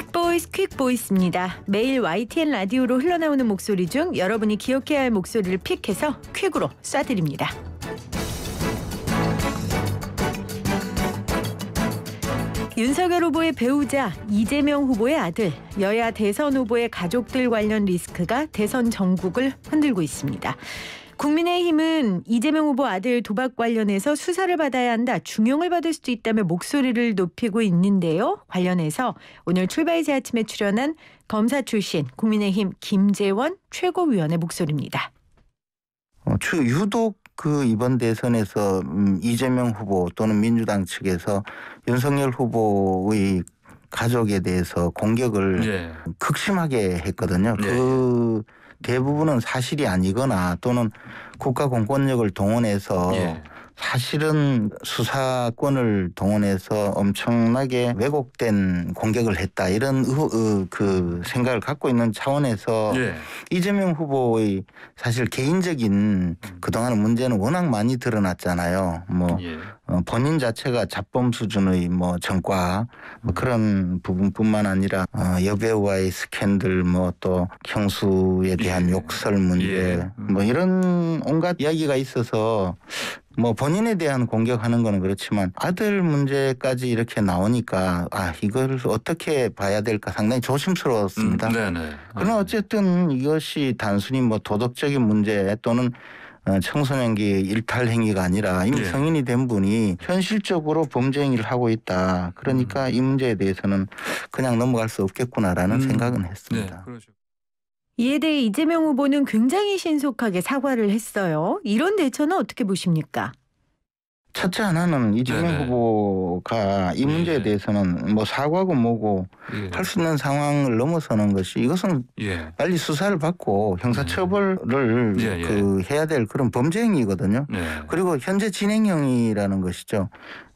퀵보이스 퀵보이스입니다. 매일 YTN 라디오로 흘러나오는 목소리 중 여러분이 기억해야 할 목소리를 픽해서 퀵으로 쏴드립니다. 윤석열 후보의 배우자, 이재명 후보의 아들, 여야 대선 후보의 가족들 관련 리스크가 대선 전국을 흔들고 있습니다. 국민의힘은 이재명 후보 아들 도박 관련해서 수사를 받아야 한다, 중용을 받을 수도 있다며 목소리를 높이고 있는데요. 관련해서 오늘 출발새 아침에 출연한 검사 출신 국민의힘 김재원 최고위원의 목소리입니다. 어, 유독 그 이번 대선에서 음, 이재명 후보 또는 민주당 측에서 윤석열 후보의 가족에 대해서 공격을 네. 극심하게 했거든요. 네. 그 대부분은 사실이 아니거나 또는 국가 공권력을 동원해서 예. 사실은 수사권을 동원해서 엄청나게 왜곡된 공격을 했다 이런 의, 의, 어, 그 생각을 갖고 있는 차원에서 예. 이재명 후보의 사실 개인적인 그동안 의 문제는 워낙 많이 드러났잖아요. 뭐 예. 어, 본인 자체가 자범 수준의 뭐 전과 뭐 그런 부분뿐만 아니라 어, 여배우와의 스캔들 뭐또 형수에 대한 예. 욕설 문제 예. 뭐 이런 온갖 이야기가 있어서 뭐 본인에 대한 공격하는 거는 그렇지만 아들 문제까지 이렇게 나오니까 아 이걸 어떻게 봐야 될까 상당히 조심스러웠습니다. 음, 네네. 그러나 음. 어쨌든 이것이 단순히 뭐 도덕적인 문제 또는 어, 청소년기 일탈 행위가 아니라 이미 예. 성인이 된 분이 현실적으로 범죄 행위를 하고 있다. 그러니까 음. 이 문제에 대해서는 그냥 넘어갈 수 없겠구나라는 음. 생각은 했습니다. 네, 이에 대해 이재명 후보는 굉장히 신속하게 사과를 했어요. 이런 대처는 어떻게 보십니까? 첫째 하나는 이재명 네네. 후보가 이 예. 문제에 대해서는 뭐 사과고 뭐고 예. 할수 있는 상황을 넘어서는 것이 이것은 예. 빨리 수사를 받고 형사처벌을 음. 예, 예. 그 해야 될 그런 범죄 행위거든요. 네. 그리고 현재 진행형이라는 것이죠.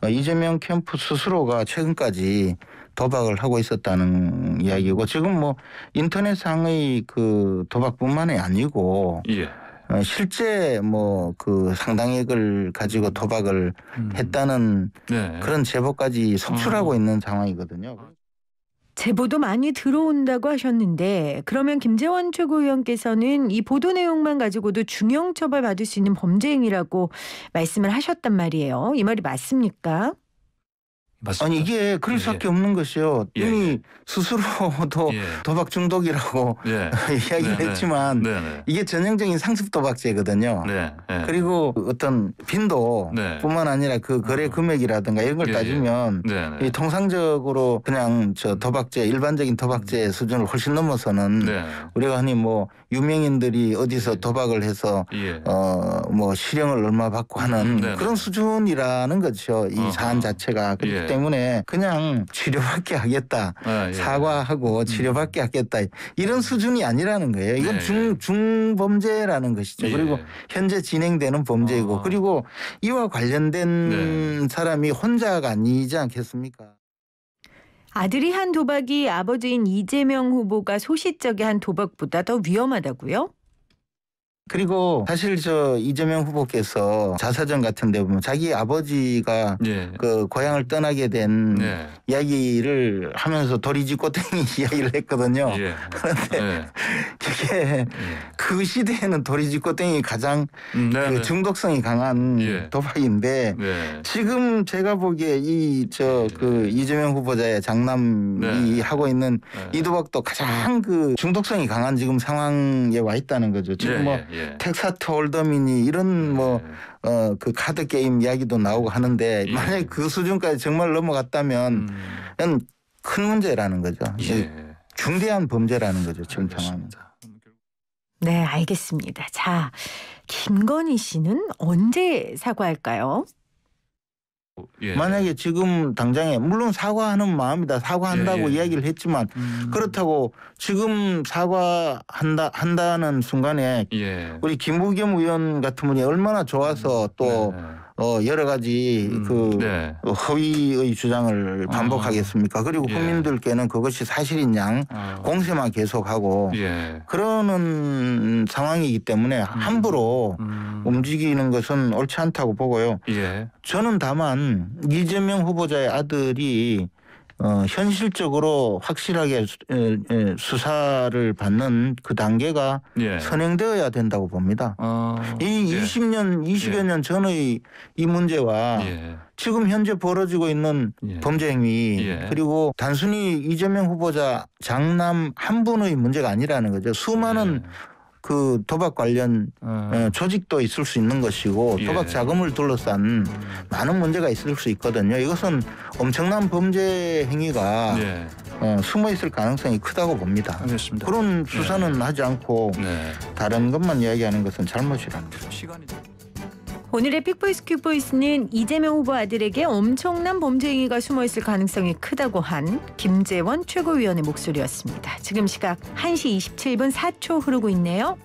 어, 이재명 캠프 스스로가 최근까지 도박을 하고 있었다는 이야기고 지금 뭐 인터넷상의 그 도박뿐만이 아니고 예. 어, 실제 뭐 그 상당액을 가지고 도박을 음. 했다는 네. 그런 제보까지 속출하고 어. 있는 상황이거든요. 제보도 많이 들어온다고 하셨는데 그러면 김재원 최고위원께서는 이 보도 내용만 가지고도 중형 처벌 받을 수 있는 범죄 행위라고 말씀을 하셨단 말이에요. 이 말이 맞습니까? 맞습니다. 아니 이게 그럴 예. 수밖에 예. 없는 것이요. 예. 이미 예. 스스로도 예. 도박 중독이라고 예. 이야기를 네, 네. 했지만 네네. 네. 이게 전형적인 상습 도박죄거든요. 네. 네. 그리고 어떤 빈도뿐만 네. 아니라 그 거래 음. 금액이라든가 이런 걸 예. 따지면 예. 이 통상적으로 그냥 저 도박죄 일반적인 도박죄 음. 수준을 훨씬 넘어서는 네. 우리가 흔히 뭐 유명인들이 어디서 도박을 해서 예. 어뭐 실형을 얼마 받고 하는 네 그런 수준이라는 거죠. 이 사안 자체가 그 때문에 그냥 치료받게 하겠다. 아, 예. 예. 사과하고 음. 치료받게 하겠다. 이런 수준이 아니라는 거예요. 이건 네. 네. 중범죄라는 것이죠. 예. 그리고 예. 현재 진행되는 범죄이고 아. 그리고 이와 관련된 네. 사람이 혼자가 아니지 않겠습니까? 아들이 한 도박이 아버지인 이재명 후보가 소시적에 한 도박보다 더 위험하다고요? 그리고 사실 저 이재명 후보께서 자서전 같은 데 보면 자기 아버지가 예. 그 고향을 떠나게 된 예. 이야기를 하면서 도리지 꼬땡이 이야기를 했거든요. 예. 그런데 예. 그게 예. 그 시대에는 도리지 꼬땡이 가장 음, 네, 그 네. 중독성이 강한 예. 도박인데 네. 지금 제가 보기에 이 저그 예. 이재명 후보자의 장남이 네. 하고 있는 네. 이 도박도 가장 그 중독성이 강한 지금 상황에 와 있다는 거죠. 지금 예. 뭐 예. 텍사트 홀더미니 이런 예. 뭐어그 카드 게임 이야기도 나오고 하는데 예. 만약에 그 수준까지 정말 넘어갔다면 음. 큰 문제라는 거죠. 예. 중대한 범죄라는 거죠. 지금 상황은. 네, 알겠습니다. 자, 김건희 씨는 언제 사과할까요? 예. 만약에 지금 당장에 물론 사과하는 마음이다 사과한다고 예. 예. 이야기를 했지만 음. 그렇다고 지금 사과한다 한다는 순간에 예. 우리 김부겸 의원 같은 분이 얼마나 좋아서 음. 또 네. 어 여러 가지 음, 그 네. 허위의 주장을 아. 반복하겠습니까? 그리고 예. 국민들께는 예. 그것이 사실인 양 아. 공세만 계속하고 예. 그러는 상황이기 때문에 음. 함부로 음. 움직이는 것은 옳지 않다고 보고요. 예. 저는 다만 이재명 후보자의 아들이 어, 현실적으로 확실하게 수, 사를 받는 그 단계가 예. 선행되어야 된다고 봅니다. 어, 이 예. 20년, 20여 예. 년 전의 이 문제와 예. 지금 현재 벌어지고 있는 예. 범죄 행위 그리고 단순히 이재명 후보자 장남 한 분의 문제가 아니라는 거죠. 수많은 그 도박 관련 아. 조직도 있을 수 있는 것이고 예. 도박 자금을 둘러싼 많은 문제가 있을 수 있거든요. 이것은 엄청난 범죄 행위가 예. 어, 숨어 있을 가능성이 크다고 봅니다. 알겠습니다. 그런 수사는 네. 하지 않고 네. 다른 것만 이야기하는 것은 잘못이랍니다. 시간이... 오늘의 픽보이스 큐보이스는 이재명 후보 아들에게 엄청난 범죄 행위가 숨어 있을 가능성이 크다고 한 김재원 최고위원의 목소리였습니다. 지금 시각 1시 27분 4초 흐르고 있네요.